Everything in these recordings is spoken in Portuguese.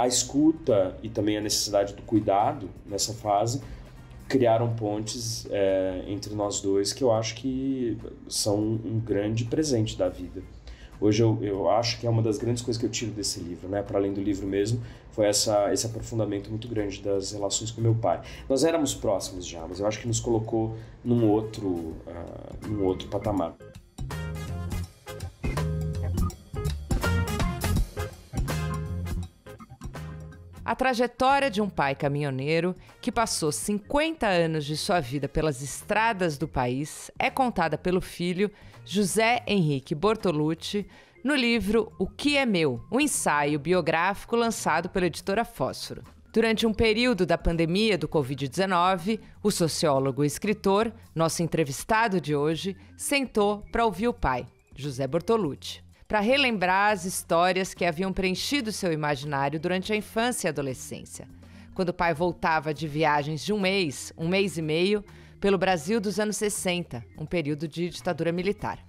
a escuta e também a necessidade do cuidado nessa fase criaram pontes é, entre nós dois que eu acho que são um grande presente da vida. Hoje eu, eu acho que é uma das grandes coisas que eu tiro desse livro, né? Para além do livro mesmo, foi essa, esse aprofundamento muito grande das relações com meu pai. Nós éramos próximos já, mas eu acho que nos colocou num outro, uh, num outro patamar. A trajetória de um pai caminhoneiro que passou 50 anos de sua vida pelas estradas do país é contada pelo filho José Henrique Bortolucci no livro O que é meu, um ensaio biográfico lançado pela editora Fósforo. Durante um período da pandemia do Covid-19, o sociólogo e escritor, nosso entrevistado de hoje, sentou para ouvir o pai, José Bortolucci para relembrar as histórias que haviam preenchido seu imaginário durante a infância e adolescência. Quando o pai voltava de viagens de um mês, um mês e meio, pelo Brasil dos anos 60, um período de ditadura militar.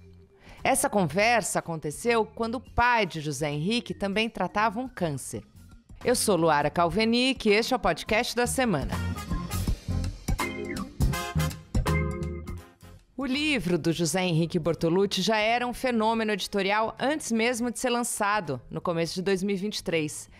Essa conversa aconteceu quando o pai de José Henrique também tratava um câncer. Eu sou Luara Calveni e este é o podcast da semana. O livro do José Henrique Bortolucci já era um fenômeno editorial antes mesmo de ser lançado, no começo de 2023.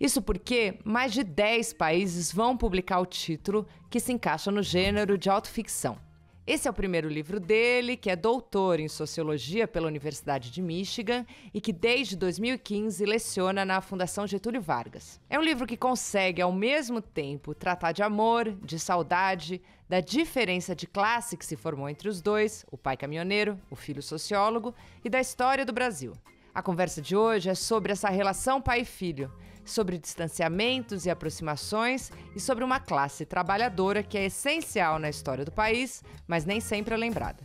Isso porque mais de 10 países vão publicar o título que se encaixa no gênero de autoficção. Esse é o primeiro livro dele, que é doutor em sociologia pela Universidade de Michigan e que desde 2015 leciona na Fundação Getúlio Vargas. É um livro que consegue ao mesmo tempo tratar de amor, de saudade, da diferença de classe que se formou entre os dois, o pai caminhoneiro, o filho sociólogo, e da história do Brasil. A conversa de hoje é sobre essa relação pai-filho, sobre distanciamentos e aproximações e sobre uma classe trabalhadora que é essencial na história do país, mas nem sempre é lembrada.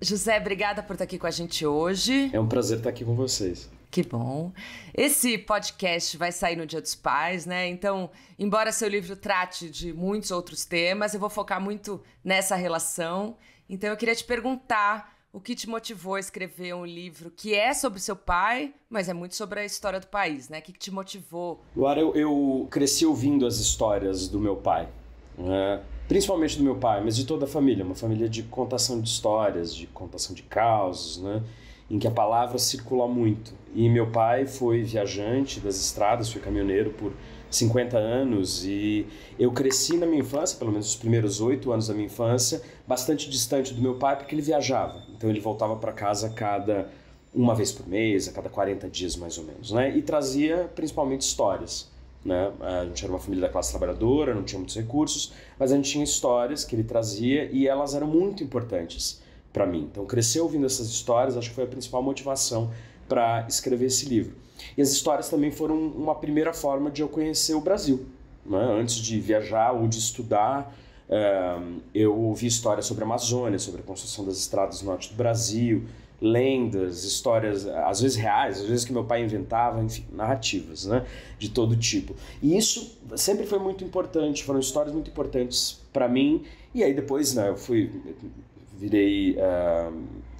José, obrigada por estar aqui com a gente hoje. É um prazer estar aqui com vocês. Que bom. Esse podcast vai sair no Dia dos Pais, né? Então, embora seu livro trate de muitos outros temas, eu vou focar muito nessa relação. Então, eu queria te perguntar o que te motivou a escrever um livro que é sobre seu pai, mas é muito sobre a história do país, né? O que, te motivou? Luara, eu, eu, cresci ouvindo as histórias do meu pai, né? principalmente do meu pai, mas de toda a família, uma família de contação de histórias, de contação de causos, né? em que a palavra circula muito. E meu pai foi viajante das estradas, foi caminhoneiro por 50 anos e eu cresci na minha infância, pelo menos os primeiros oito anos da minha infância, bastante distante do meu pai porque ele viajava. Então ele voltava para casa cada uma vez por mês, a cada 40 dias mais ou menos, né? E trazia principalmente histórias. Né? A gente era uma família da classe trabalhadora, não tinha muitos recursos, mas a gente tinha histórias que ele trazia e elas eram muito importantes para mim. Então, crescer ouvindo essas histórias, acho que foi a principal motivação para escrever esse livro. E as histórias também foram uma primeira forma de eu conhecer o Brasil. Né? Antes de viajar ou de estudar, eh, eu ouvi histórias sobre a Amazônia, sobre a construção das estradas do norte do Brasil, lendas, histórias, às vezes reais, às vezes que meu pai inventava, enfim, narrativas, né, de todo tipo. E isso sempre foi muito importante, foram histórias muito importantes para mim. E aí depois, né, eu fui virei uh,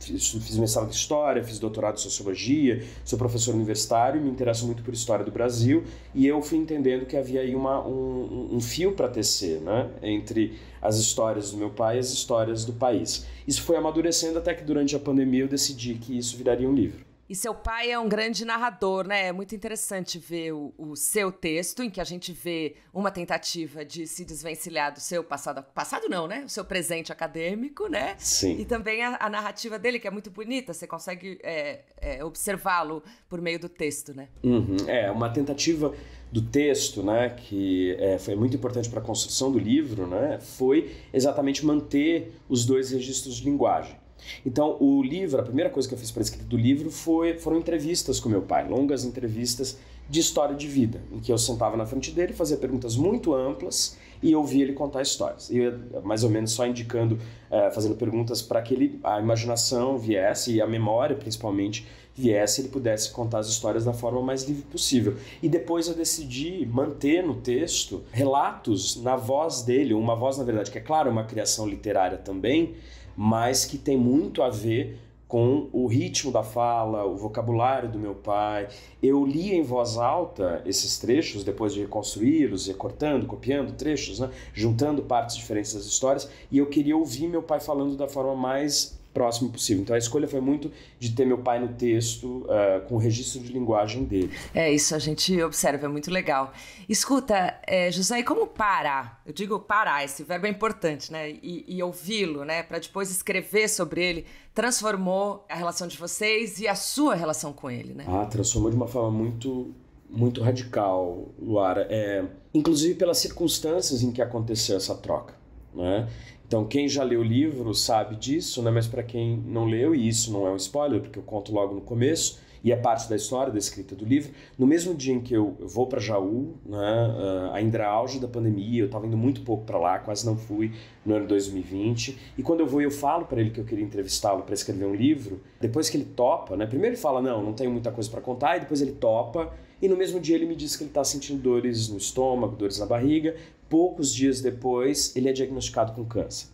Fiz, fiz mestrado em História, fiz doutorado em Sociologia, sou professor universitário, me interesso muito por História do Brasil e eu fui entendendo que havia aí uma, um, um fio para tecer né, entre as histórias do meu pai e as histórias do país. Isso foi amadurecendo até que durante a pandemia eu decidi que isso viraria um livro. E seu pai é um grande narrador, né? É muito interessante ver o, o, seu texto, em que a gente vê uma tentativa de se desvencilhar do seu passado. Passado não, né? O seu presente acadêmico, né? Sim. E também a, a narrativa dele, que é muito bonita, você consegue é, é, observá-lo por meio do texto, né? Uhum. É, uma tentativa do texto, né? Que é, foi muito importante para a construção do livro, né? Foi exatamente manter os dois registros de linguagem então, o livro, a primeira coisa que eu fiz para escrita do livro foi, foram entrevistas com meu pai, longas entrevistas de história de vida, em que eu sentava na frente dele, fazia perguntas muito amplas e ouvia ele contar histórias. E eu, mais ou menos só indicando, eh, fazendo perguntas para que ele, a imaginação viesse e a memória, principalmente, viesse, ele pudesse contar as histórias da forma mais livre possível. E depois eu decidi manter no texto relatos na voz dele, uma voz, na verdade, que é claro, uma criação literária também, mas que tem muito a ver com o ritmo da fala, o vocabulário do meu pai. Eu li em voz alta esses trechos, depois de reconstruí-los, recortando, copiando trechos, né? juntando partes diferentes das histórias, e eu queria ouvir meu pai falando da forma mais próximo possível. Então a escolha foi muito de ter meu pai no texto, uh, com o registro de linguagem dele. É isso, a gente observa, é muito legal. Escuta, é, José, e como parar? Eu digo parar, esse verbo é importante, né? E, e ouvi-lo, né? Para depois escrever sobre ele, transformou a relação de vocês e a sua relação com ele, né? Ah, transformou de uma forma muito muito radical, Luara. É, inclusive pelas circunstâncias em que aconteceu essa troca. Né? Então, quem já leu o livro sabe disso, né? mas para quem não leu, e isso não é um spoiler, porque eu conto logo no começo, e é parte da história da escrita do livro, no mesmo dia em que eu, vou para Jaú, né? uh, ainda era auge da pandemia, eu estava indo muito pouco para lá, quase não fui no ano 2020, e quando eu vou eu falo para ele que eu queria entrevistá-lo para escrever um livro, depois que ele topa, né? primeiro ele fala, não, não tenho muita coisa para contar, e depois ele topa, e no mesmo dia ele me diz que ele está sentindo dores no estômago, dores na barriga. Poucos dias depois, ele é diagnosticado com câncer.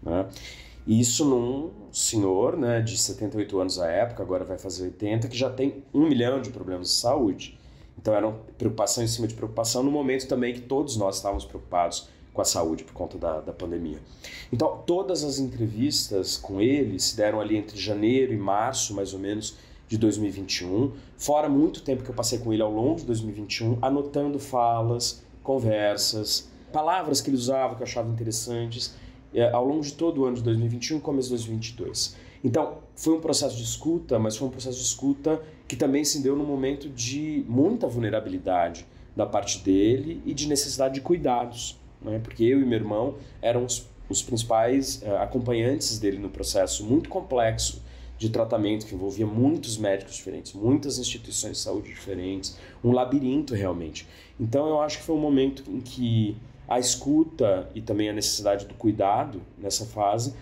Né? Isso num senhor né, de 78 anos à época, agora vai fazer 80, que já tem um milhão de problemas de saúde. Então era preocupação em cima de preocupação no momento também que todos nós estávamos preocupados com a saúde por conta da, da pandemia. Então todas as entrevistas com ele se deram ali entre janeiro e março, mais ou menos, de 2021, fora muito tempo que eu passei com ele ao longo de 2021, anotando falas, conversas, palavras que ele usava que eu achava interessantes, é, ao longo de todo o ano de 2021 e começo de 2022. Então, foi um processo de escuta, mas foi um processo de escuta que também se deu num momento de muita vulnerabilidade da parte dele e de necessidade de cuidados, né? porque eu e meu irmão eram os, os principais uh, acompanhantes dele no processo muito complexo de tratamento que envolvia muitos médicos diferentes, muitas instituições de saúde diferentes, um labirinto realmente. Então eu acho que foi um momento em que a escuta e também a necessidade do cuidado nessa fase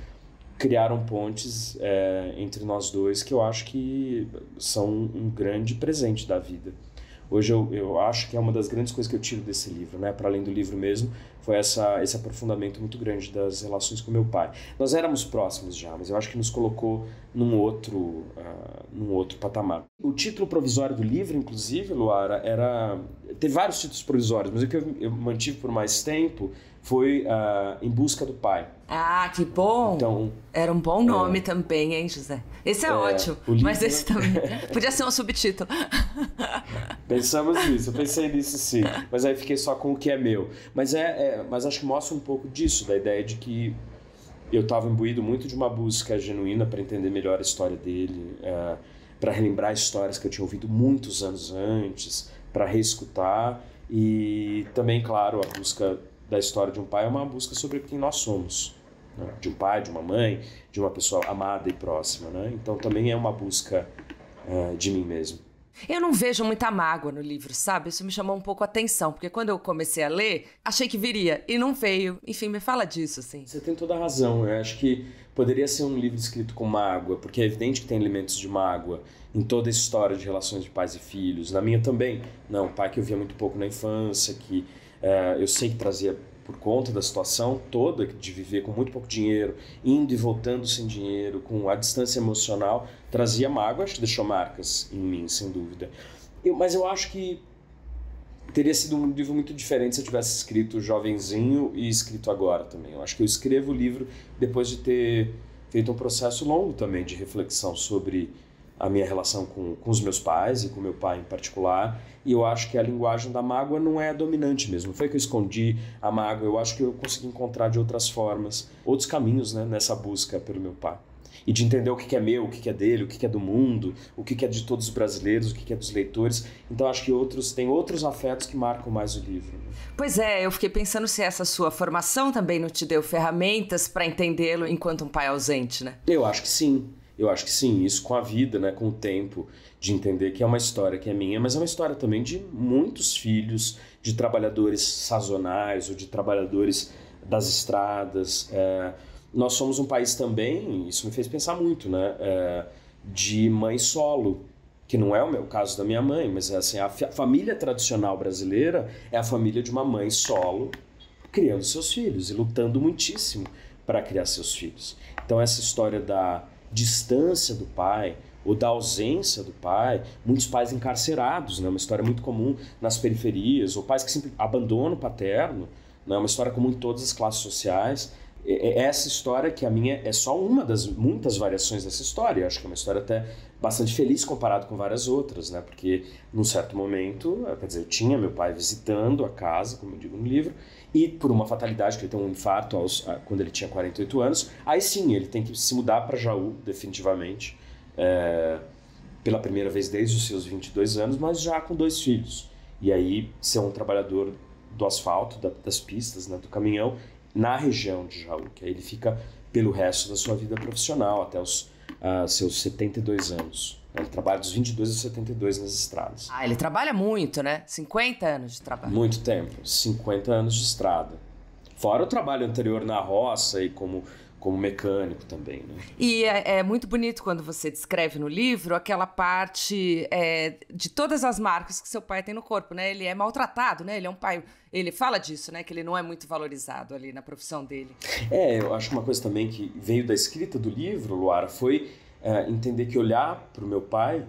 criaram pontes é, entre nós dois que eu acho que são um grande presente da vida hoje eu, eu acho que é uma das grandes coisas que eu tiro desse livro, né? Para além do livro mesmo, foi essa, esse aprofundamento muito grande das relações com meu pai. Nós éramos próximos já, mas eu acho que nos colocou num outro, uh, num outro patamar. O título provisório do livro, inclusive, Luara, era. Tem vários títulos provisórios, mas o que eu, eu mantive por mais tempo foi uh, Em Busca do Pai. Ah, que bom! Então, Era um bom é. nome é, também, hein, José? Esse é, é ótimo, livro, mas esse né? também. Podia ser um subtítulo. Pensamos nisso, eu pensei nisso sim. Mas aí fiquei só com o que é meu. Mas, é, é mas acho que mostra um pouco disso, da ideia de que eu estava imbuído muito de uma busca genuína para entender melhor a história dele, uh, é, para relembrar histórias que eu tinha ouvido muitos anos antes, para reescutar. E também, claro, a busca da história de um pai é uma busca sobre quem nós somos. Né? De um pai, de uma mãe, de uma pessoa amada e próxima. Né? Então também é uma busca uh, de mim mesmo. Eu não vejo muita mágoa no livro, sabe? Isso me chamou um pouco a atenção, porque quando eu comecei a ler, achei que viria e não veio. Enfim, me fala disso, assim. Você tem toda a razão. Eu acho que poderia ser um livro escrito com mágoa, porque é evidente que tem elementos de mágoa em toda a história de relações de pais e filhos. Na minha também. Não, pai que eu via muito pouco na infância, que é, eu sei que trazia por conta da situação toda de viver com muito pouco dinheiro, indo e voltando sem dinheiro, com a distância emocional, trazia mágoa, acho que deixou marcas em mim, sem dúvida. Eu, mas eu acho que teria sido um livro muito diferente se eu tivesse escrito jovenzinho e escrito agora também. Eu acho que eu escrevo o livro depois de ter feito um processo longo também de reflexão sobre a minha relação com, com os meus pais e com meu pai em particular. E eu acho que a linguagem da mágoa não é a dominante mesmo. foi que eu escondi a mágoa, eu acho que eu consegui encontrar de outras formas, outros caminhos né, nessa busca pelo meu pai. E de entender o que, é meu, o que, é dele, o que, é do mundo, o que, é de todos os brasileiros, o que, é dos leitores. Então acho que outros tem outros afetos que marcam mais o livro. Né. Pois é, eu fiquei pensando se essa sua formação também não te deu ferramentas para entendê-lo enquanto um pai ausente, né? Eu acho que sim. Eu acho que sim, isso com a vida, né, com o tempo, de entender que é uma história que é minha, mas é uma história também de muitos filhos, de trabalhadores sazonais ou de trabalhadores das estradas. É, nós somos um país também, isso me fez pensar muito, né, é, de mãe solo, que não é o meu caso da minha mãe, mas é assim, a família tradicional brasileira é a família de uma mãe solo criando seus filhos e lutando muitíssimo para criar seus filhos. Então essa história da distância do pai, ou da ausência do pai, muitos pais encarcerados, né? uma história muito comum nas periferias, ou pais que sempre abandonam o paterno, né? uma história comum em todas as classes sociais. E, essa história, que a minha é só uma das muitas variações dessa história, Eu acho que é uma história até bastante feliz comparado com várias outras, né? porque num certo momento, quer dizer, eu tinha meu pai visitando a casa, como eu digo no livro, e por uma fatalidade, que ele tem um infarto aos, a, quando ele tinha 48 anos, aí sim ele tem que se mudar para Jaú, definitivamente, é, pela primeira vez desde os seus 22 anos, mas já com dois filhos. E aí ser um trabalhador do asfalto, da, das pistas, né, do caminhão, na região de Jaú, que aí ele fica pelo resto da sua vida profissional, até os uh, seus 72 anos. Ele é trabalha dos 22 aos 72 nas estradas. Ah, ele trabalha muito, né? 50 anos de trabalho. Muito tempo, 50 anos de estrada. Fora o trabalho anterior na roça e como, como mecânico também, né? E é, é muito bonito quando você descreve no livro aquela parte é, de todas as marcas que seu pai tem no corpo, né? Ele é maltratado, né? Ele é um pai... Ele fala disso, né? Que ele não é muito valorizado ali na profissão dele. É, eu acho uma coisa também que veio da escrita do livro, Luara, foi é, entender que olhar para o meu pai,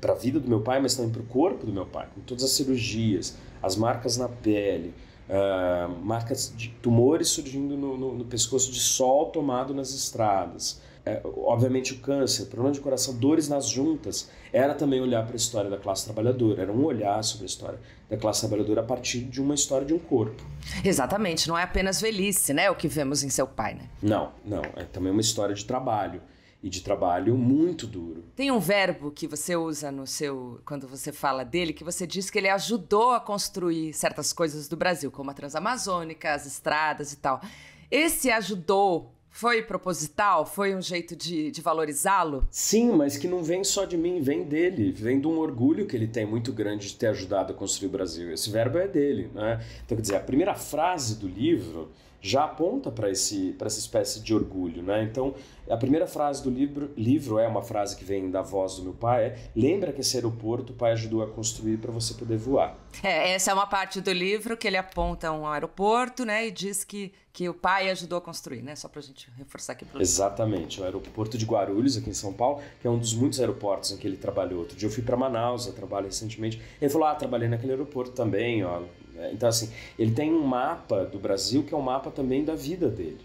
para a vida do meu pai, mas também para o corpo do meu pai, com todas as cirurgias, as marcas na pele, uh, marcas de tumores surgindo no, no, no, pescoço de sol tomado nas estradas. Uh, obviamente, o câncer, problema de coração, dores nas juntas, era também olhar para a história da classe trabalhadora, era um olhar sobre a história da classe trabalhadora a partir de uma história de um corpo. Exatamente, não é apenas velhice, né? O que vemos em seu pai, né? Não, não, é também uma história de trabalho e de trabalho muito duro. Tem um verbo que você usa no seu quando você fala dele que você diz que ele ajudou a construir certas coisas do Brasil, como a Transamazônica, as estradas e tal. Esse ajudou foi proposital? Foi um jeito de, de valorizá-lo? Sim, mas que não vem só de mim, vem dele. Vem de um orgulho que ele tem muito grande de ter ajudado a construir o Brasil. Esse verbo é dele. Né? Então, quer dizer, a primeira frase do livro já aponta para essa espécie de orgulho. Né? Então, a primeira frase do livro, livro é uma frase que vem da voz do meu pai, é lembra que esse aeroporto o pai ajudou a construir para você poder voar. É, essa é uma parte do livro que ele aponta um aeroporto, né, e diz que que o pai ajudou a construir, né? Só para a gente reforçar aqui. Pro... Exatamente, o aeroporto de Guarulhos, aqui em São Paulo, que é um dos muitos aeroportos em que ele trabalhou. Outro dia eu fui para Manaus, eu trabalho recentemente. Ele falou, ah, trabalhei naquele aeroporto também, ó. É, então, assim, ele tem um mapa do Brasil que é um mapa também da vida dele.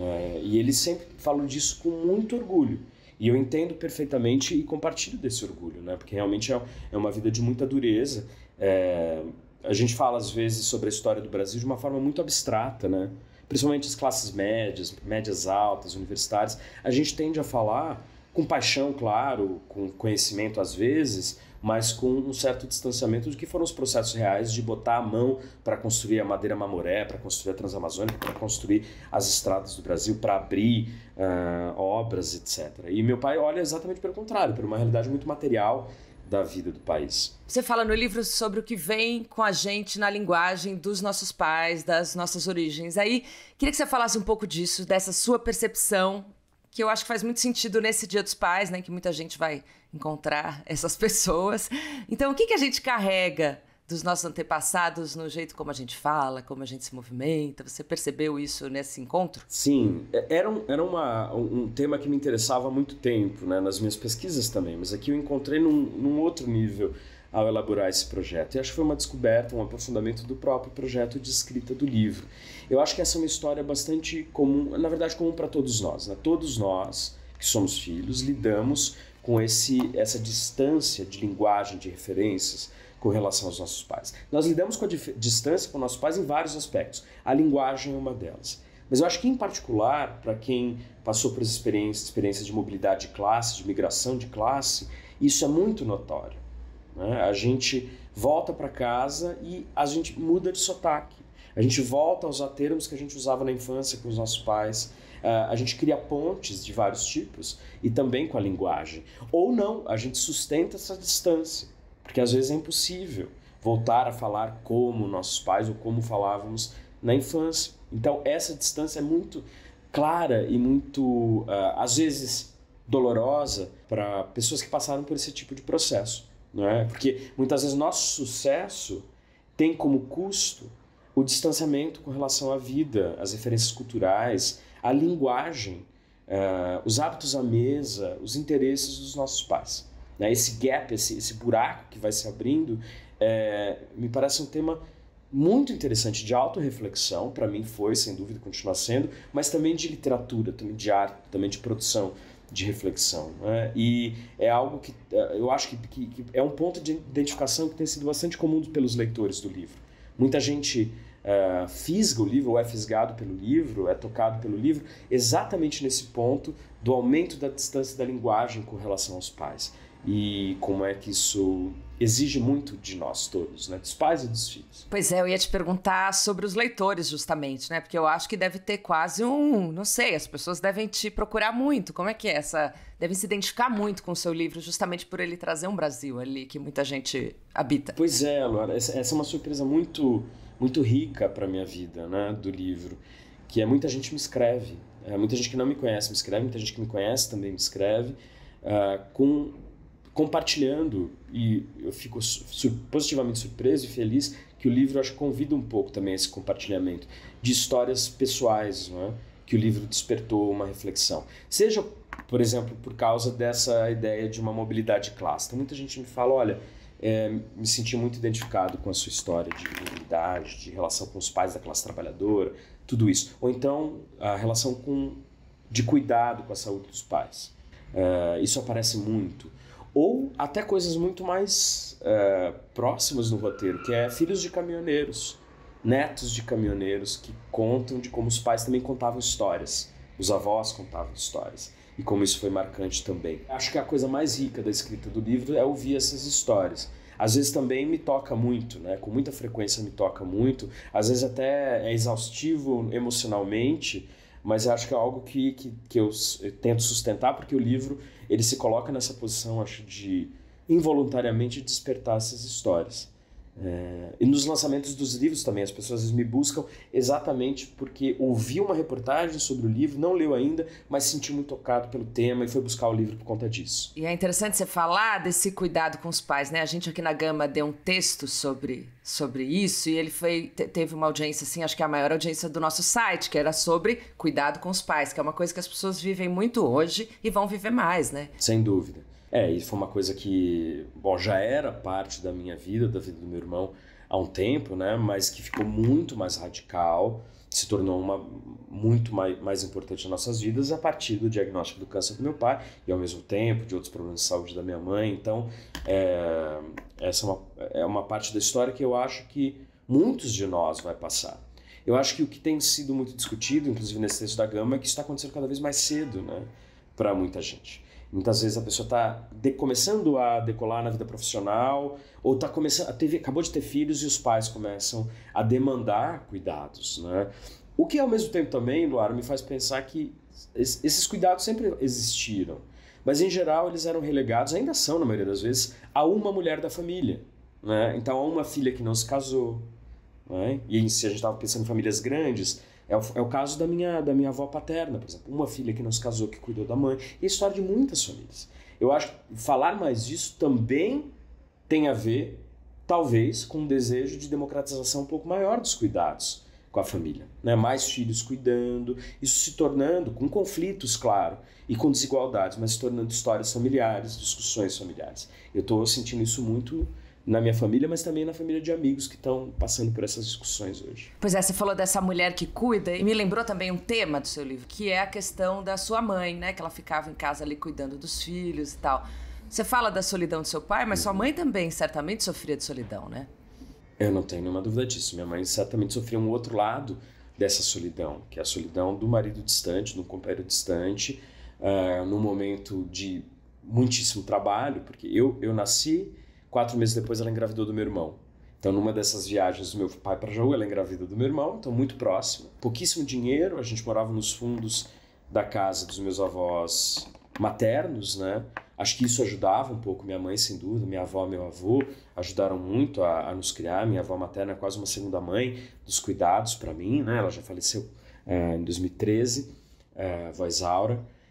É, e eles sempre falam disso com muito orgulho. E eu entendo perfeitamente e compartilho desse orgulho, né? Porque realmente é, é uma vida de muita dureza. É, a gente fala às vezes sobre a história do Brasil de uma forma muito abstrata, né? Principalmente as classes médias, médias altas, universitárias. A gente tende a falar com paixão, claro, com conhecimento às vezes, mas com um certo distanciamento do que foram os processos reais de botar a mão para construir a madeira mamoré, para construir a Transamazônica, para construir as estradas do Brasil, para abrir uh, obras, etc. E meu pai olha exatamente pelo contrário, para uma realidade muito material da vida do país. Você fala no livro sobre o que vem com a gente na linguagem dos nossos pais, das nossas origens. Aí, queria que você falasse um pouco disso, dessa sua percepção que eu acho que faz muito sentido nesse Dia dos Pais, né? Que muita gente vai encontrar essas pessoas. Então, o que, que a gente carrega dos nossos antepassados no jeito como a gente fala, como a gente se movimenta? Você percebeu isso nesse encontro? Sim, é, era um, era uma, um tema que me interessava há muito tempo, né? Nas minhas pesquisas também, mas aqui eu encontrei num, num outro nível ao elaborar esse projeto. E acho que foi uma descoberta, um aprofundamento do próprio projeto de escrita do livro. Eu acho que essa é uma história bastante comum, na verdade, comum para todos nós. Né? Todos nós que somos filhos lidamos com esse, essa distância de linguagem, de referências com relação aos nossos pais. Nós lidamos com a distância com nossos pais em vários aspectos. A linguagem é uma delas. Mas eu acho que, em particular, para quem passou por experiências experiência de mobilidade de classe, de migração de classe, isso é muito notório. Né? A gente volta para casa e a gente muda de sotaque. A gente volta a usar termos que a gente usava na infância com os nossos pais. Uh, a gente cria pontes de vários tipos e também com a linguagem. Ou não, a gente sustenta essa distância, porque às vezes é impossível voltar a falar como nossos pais ou como falávamos na infância. Então, essa distância é muito clara e muito, uh, às vezes, dolorosa para pessoas que passaram por esse tipo de processo. É? Porque muitas vezes nosso sucesso tem como custo o distanciamento com relação à vida, às referências culturais, à linguagem, uh, os hábitos à mesa, os interesses dos nossos pais. Né? Esse gap, esse, esse buraco que vai se abrindo, é, me parece um tema muito interessante de autorreflexão, para mim foi, sem dúvida, continua sendo, mas também de literatura, também de arte, também de produção de reflexão. Né? E é algo que eh, eu acho que, que, que é um ponto de identificação que tem sido bastante comum pelos leitores do livro. Muita gente é, fisga o livro, ou é fisgado pelo livro, é tocado pelo livro, exatamente nesse ponto do aumento da distância da linguagem com relação aos pais. E como é que isso exige muito de nós todos, né? dos pais e dos filhos. Pois é, eu ia te perguntar sobre os leitores, justamente, né? Porque eu acho que deve ter quase um. Não sei, as pessoas devem te procurar muito. Como é que é essa. Devem se identificar muito com o seu livro, justamente por ele trazer um Brasil ali que muita gente habita. Pois é, Laura, essa é uma surpresa muito muito rica para minha vida, né, do livro, que é muita gente me escreve, é, muita gente que não me conhece me escreve, muita gente que me conhece também me escreve, uh, com compartilhando e eu fico sur positivamente surpreso e feliz que o livro acho que convida um pouco também esse compartilhamento de histórias pessoais, não é? que o livro despertou uma reflexão. Seja, por exemplo, por causa dessa ideia de uma mobilidade clássica, classe. Então, muita gente me fala, olha, é, me senti muito identificado com a sua história de humildade, de relação com os pais da classe trabalhadora, tudo isso. Ou então a relação com, de cuidado com a saúde dos pais. É, isso aparece muito. Ou até coisas muito mais é, próximas no roteiro, que é filhos de caminhoneiros, netos de caminhoneiros que contam de como os pais também contavam histórias, os avós contavam histórias e como isso foi marcante também. Acho que a coisa mais rica da escrita do livro é ouvir essas histórias. Às vezes também me toca muito, né? Com muita frequência me toca muito. Às vezes até é exaustivo emocionalmente, mas acho que é algo que, que, que eu, eu tento sustentar porque o livro ele se coloca nessa posição, acho, de involuntariamente despertar essas histórias. Eh, e nos lançamentos dos livros também, as pessoas me buscam exatamente porque ouviu uma reportagem sobre o livro, não leu ainda, mas sentiu muito tocado pelo tema e foi buscar o livro por conta disso. E é interessante você falar desse cuidado com os pais, né? A gente aqui na Gama deu um texto sobre, sobre isso e ele foi, teve uma audiência, assim, acho que é a maior audiência do nosso site, que era sobre cuidado com os pais, que é uma coisa que as pessoas vivem muito hoje e vão viver mais, né? Sem dúvida. É, e foi uma coisa que, bom, já era parte da minha vida, da vida do meu irmão há um tempo, né? Mas que ficou muito mais radical, se tornou uma muito mais, mais importante nas nossas vidas a partir do diagnóstico do câncer do meu pai e ao mesmo tempo de outros problemas de saúde da minha mãe. Então, é, essa é uma, é uma parte da história que eu acho que muitos de nós vai passar. Eu acho que o que tem sido muito discutido, inclusive nesse texto da Gama, é que isso está acontecendo cada vez mais cedo, né? Para muita gente. Muitas vezes a pessoa está começando a decolar na vida profissional ou tá começando, teve, acabou de ter filhos e os pais começam a demandar cuidados, né? O que ao mesmo tempo também, Luara, me faz pensar que esses cuidados sempre existiram, mas em geral eles eram relegados, ainda são na maioria das vezes, a uma mulher da família, né? Então a uma filha que não se casou, né? e se a gente estava pensando em famílias grandes, é o, é o caso da minha, da minha avó paterna, por exemplo, uma filha que não se casou, que cuidou da mãe, e a história de muitas famílias. Eu acho que falar mais disso também tem a ver, talvez, com um desejo de democratização um pouco maior dos cuidados com a família. Né? Mais filhos cuidando, isso se tornando, com conflitos, claro, e com desigualdades, mas se tornando histórias familiares, discussões familiares. Eu estou sentindo isso muito na minha família, mas também na família de amigos que estão passando por essas discussões hoje. Pois é, você falou dessa mulher que cuida e me lembrou também um tema do seu livro, que é a questão da sua mãe, né? Que ela ficava em casa ali cuidando dos filhos e tal. Você fala da solidão do seu pai, mas uhum. sua mãe também certamente sofria de solidão, né? Eu não tenho nenhuma dúvida disso. Minha mãe certamente sofria um outro lado dessa solidão, que é a solidão do marido distante, do companheiro distante, uh, num momento de muitíssimo trabalho, porque eu, eu nasci Quatro meses depois ela engravidou do meu irmão. Então, numa dessas viagens do meu pai para Jaú, ela engravidou do meu irmão, então muito próximo. Pouquíssimo dinheiro, a gente morava nos fundos da casa dos meus avós maternos, né? Acho que isso ajudava um pouco minha mãe, sem dúvida, minha avó, meu avô ajudaram muito a, a nos criar. Minha avó materna é quase uma segunda mãe dos cuidados para mim, né? Ela já faleceu é, em 2013, é, eh, a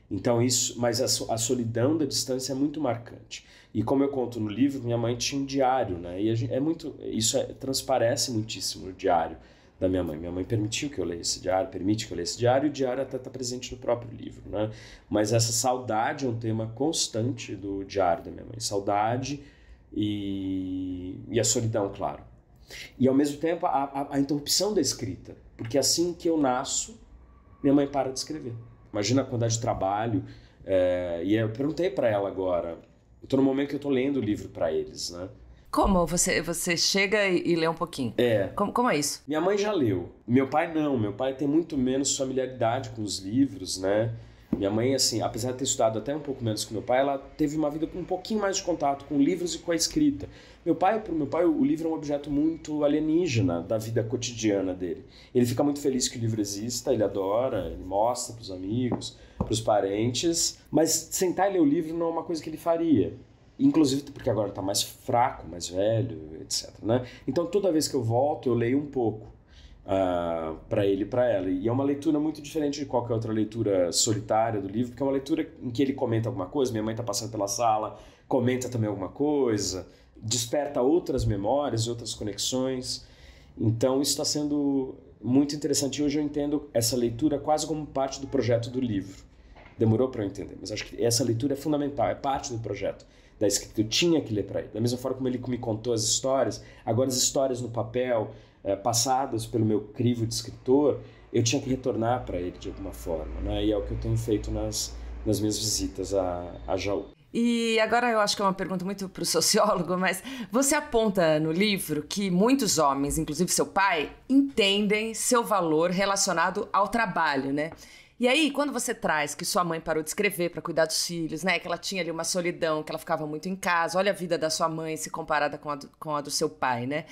então isso, mas a, a, solidão da distância é muito marcante. E como eu conto no livro, minha mãe tinha um diário, né? E gente, é muito, isso é, transparece muitíssimo no diário da minha mãe. Minha mãe permitiu que eu leia esse diário, permite que eu leia esse diário, e o diário até está presente no próprio livro, né? Mas essa saudade é um tema constante do diário da minha mãe. Saudade e, e a solidão, claro. E ao mesmo tempo a, a, a interrupção da escrita, porque assim que eu nasço, minha mãe para de escrever. Imagina a quantidade de trabalho. É, e eu perguntei para ela agora. Eu tô no momento que eu tô lendo o livro para eles, né? Como? Você, você chega e lê um pouquinho? É. Como, como é isso? Minha mãe já leu. Meu pai não. Meu pai tem muito menos familiaridade com os livros, né? Minha mãe, assim, apesar de ter estudado até um pouco menos que meu pai, ela teve uma vida com um pouquinho mais de contato com livros e com a escrita. Meu pai, para meu pai, o livro é um objeto muito alienígena da vida cotidiana dele. Ele fica muito feliz que o livro exista, ele adora, ele mostra para os amigos, para os parentes, mas sentar e ler o livro não é uma coisa que ele faria. Inclusive porque agora está mais fraco, mais velho, etc. Né? Então toda vez que eu volto, eu leio um pouco uh, ah, para ele e para ela. E é uma leitura muito diferente de qualquer outra leitura solitária do livro, porque é uma leitura em que ele comenta alguma coisa, minha mãe está passando pela sala, comenta também alguma coisa, desperta outras memórias, outras conexões. Então isso está sendo muito interessante. e Hoje eu entendo essa leitura quase como parte do projeto do livro. Demorou para eu entender, mas acho que essa leitura é fundamental, é parte do projeto da escrita. Eu tinha que ler para ele. Da mesma forma como ele me contou as histórias, agora as histórias no papel, é, passados pelo meu crivo de escritor, eu tinha que retornar para ele de alguma forma, né? E é o que eu tenho feito nas, nas minhas visitas a, a Jaú. E agora eu acho que é uma pergunta muito para o sociólogo, mas você aponta no livro que muitos homens, inclusive seu pai, entendem seu valor relacionado ao trabalho, né? E aí, quando você traz que sua mãe parou de escrever para cuidar dos filhos, né? Que ela tinha ali uma solidão, que ela ficava muito em casa, olha a vida da sua mãe se comparada com a do, com a do seu pai, né?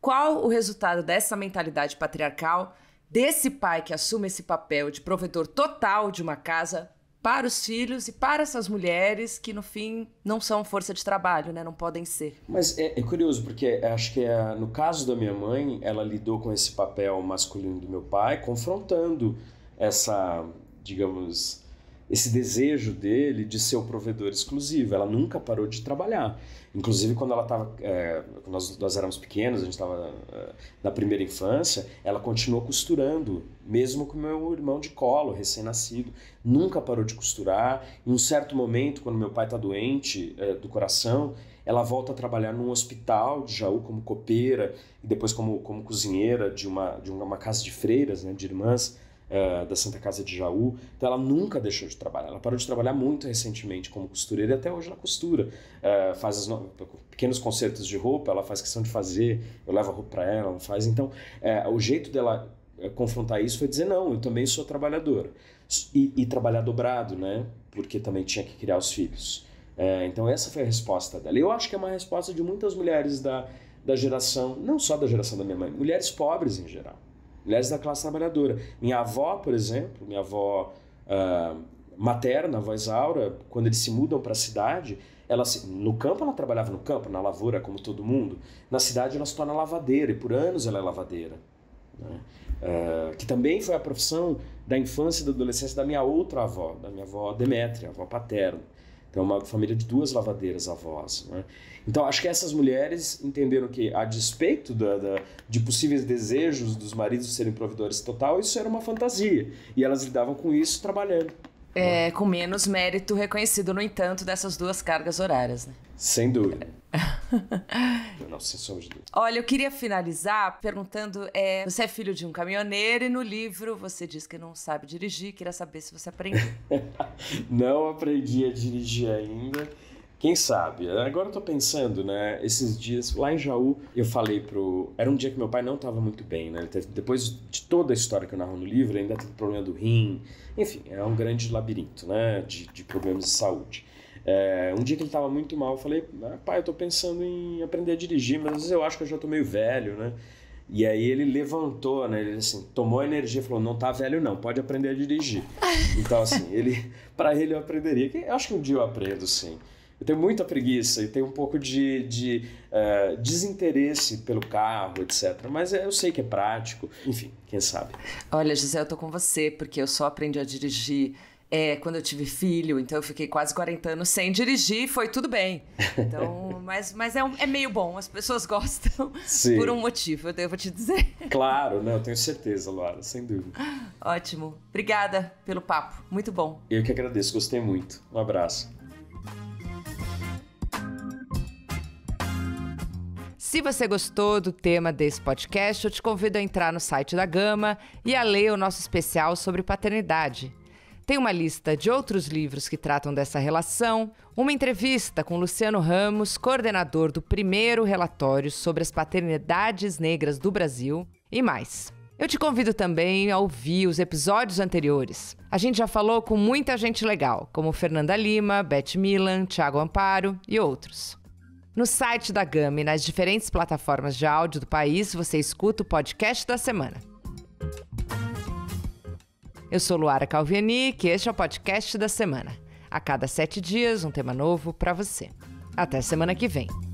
Qual o resultado dessa mentalidade patriarcal, desse pai que assume esse papel de provedor total de uma casa para os filhos e para essas mulheres que no fim não são força de trabalho, né? Não podem ser. Mas é, é curioso porque acho que é, no caso da minha mãe, ela lidou com esse papel masculino do meu pai, confrontando essa, digamos, esse desejo dele de ser o provedor exclusivo. Ela nunca parou de trabalhar. Inclusive, quando ela estava. É, nós, nós éramos pequenos, a gente estava é, na primeira infância, ela continuou costurando, mesmo com meu irmão de colo, recém-nascido. Nunca parou de costurar. Em um certo momento, quando meu pai está doente é, do coração, ela volta a trabalhar num hospital de Jaú como copeira e depois como, como cozinheira de uma, de uma casa de freiras, né, de irmãs eh, da Santa Casa de Jaú. Então ela nunca deixou de trabalhar. Ela parou de trabalhar muito recentemente como costureira e até hoje ela costura. Uh, faz no... pequenos concertos de roupa, ela faz questão de fazer, eu levo a roupa para ela, ela faz. Então uh, o jeito dela confrontar isso foi dizer: não, eu também sou trabalhadora. E, e trabalhar dobrado, né? Porque também tinha que criar os filhos. então essa foi a resposta dela. Eu acho que é uma resposta de muitas mulheres da, da geração, não só da geração da minha mãe, mulheres pobres em geral mulheres da classe trabalhadora. Minha avó, por exemplo, minha avó uh, materna, avó Isaura, quando eles se mudam para a cidade, ela se, no campo ela trabalhava no campo, na lavoura, como todo mundo. Na cidade ela se torna lavadeira, e por anos ela é lavadeira. Né? Uh, que também foi a profissão da infância e da adolescência da minha outra avó, da minha avó Demétria, avó paterna. Então, uma família de duas lavadeiras avós. Né? Então, acho que essas mulheres entenderam que, a despeito da, da, de possíveis desejos dos maridos serem provedores total, isso era uma fantasia. E elas lidavam com isso trabalhando. É, com menos mérito reconhecido, no entanto, dessas duas cargas horárias, né? Sem dúvida. Não, sem sombra de dúvida. Olha, eu queria finalizar perguntando: é, você é filho de um caminhoneiro e no livro você diz que não sabe dirigir, queria saber se você aprendeu. não aprendi a dirigir ainda. Quem sabe? Agora eu tô pensando, né? Esses dias, lá em Jaú, eu falei pro. Era um dia que meu pai não tava muito bem, né? Ele teve, depois de toda a história que eu narro no livro, ainda teve problema do rim. Enfim, é um grande labirinto, né? De, de problemas de saúde. É, um dia que ele tava muito mal, eu falei, ah, pai, eu tô pensando em aprender a dirigir, mas às vezes eu acho que eu já tô meio velho, né? E aí ele levantou, né? Ele assim, tomou energia e falou: "Não tá velho não, pode aprender a dirigir". então assim, ele para ele eu aprenderia. Eu acho que um dia eu aprendo sim. Eu tenho muita preguiça e tenho um pouco de, de uh, desinteresse pelo carro, etc. Mas eu sei que é prático, enfim, quem sabe. Olha, Gisele, eu tô com você, porque eu só aprendi a dirigir é, quando eu tive filho, então eu fiquei quase 40 anos sem dirigir, foi tudo bem. Então, mas, mas é, um, é meio bom, as pessoas gostam Sim. por um motivo, eu devo te dizer. Claro, não, eu tenho certeza, Laura, sem dúvida. Ótimo. Obrigada pelo papo, muito bom. Eu que agradeço, gostei muito. Um abraço. Se você gostou do tema desse podcast, eu te convido a entrar no site da Gama e a ler o nosso especial sobre paternidade. Tem uma lista de outros livros que tratam dessa relação, uma entrevista com Luciano Ramos, coordenador do primeiro relatório sobre as paternidades negras do Brasil, e mais. Eu te convido também a ouvir os episódios anteriores. A gente já falou com muita gente legal, como Fernanda Lima, Beth Milan, Thiago Amparo e outros. No site da Gama e nas diferentes plataformas de áudio do país, você escuta o podcast da semana. Eu sou Luara Calviani e este é o podcast da semana. A cada sete dias, um tema novo para você. Até semana que vem.